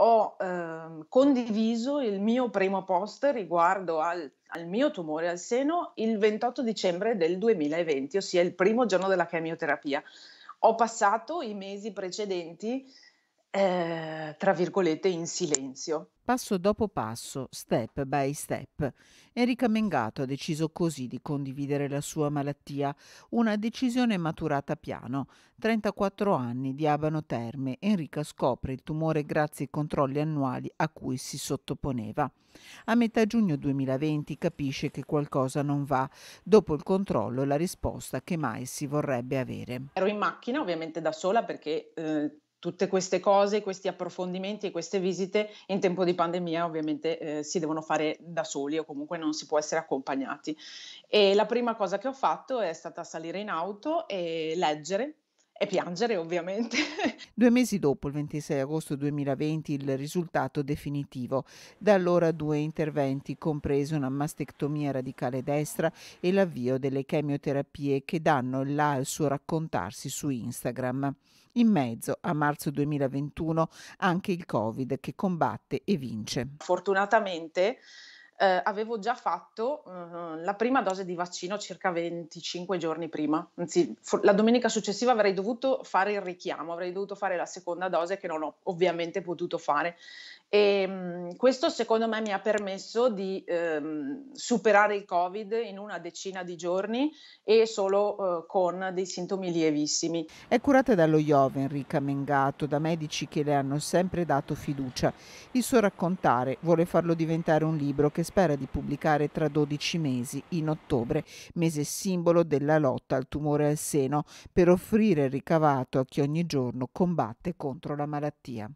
ho eh, condiviso il mio primo post riguardo al, al, mio tumore al seno il 28 dicembre del 2020, ossia il primo giorno della chemioterapia. Ho passato i mesi precedenti eh, tra virgolette, in silenzio. Passo dopo passo, step by step, Enrica Mengato ha deciso così di condividere la sua malattia, una decisione maturata piano. 34 anni di Abano Terme, Enrica scopre il tumore grazie ai controlli annuali a cui si sottoponeva. A metà giugno 2020 capisce che qualcosa non va, dopo il controllo la risposta che mai si vorrebbe avere. Ero in macchina ovviamente da sola perché eh, tutte queste cose, questi approfondimenti e queste visite in tempo di pandemia ovviamente eh, si devono fare da soli o comunque non si può essere accompagnati. E la prima cosa che ho fatto è stata salire in auto e leggere e piangere ovviamente. Due mesi dopo, il 26 agosto 2020, il risultato definitivo. Da allora due interventi, compreso una mastectomia radicale destra e l'avvio delle chemioterapie che danno là al suo raccontarsi su Instagram. In mezzo, a marzo 2021, anche il Covid che combatte e vince. Fortunatamente eh, avevo già fatto eh, la prima dose di vaccino circa 25 giorni prima, anzi for- la domenica successiva avrei dovuto fare il richiamo, avrei dovuto fare la seconda dose che non ho ovviamente potuto fare. E, ehm, questo secondo me mi ha permesso di ehm, superare il Covid in una decina di giorni e solo eh, con dei sintomi lievissimi. È curata dallo Iove Enrica Mengato, da medici che le hanno sempre dato fiducia. Il suo raccontare vuole farlo diventare un libro che spera di pubblicare tra 12 mesi, in ottobre, mese simbolo della lotta al tumore al seno, per offrire il ricavato a chi ogni giorno combatte contro la malattia.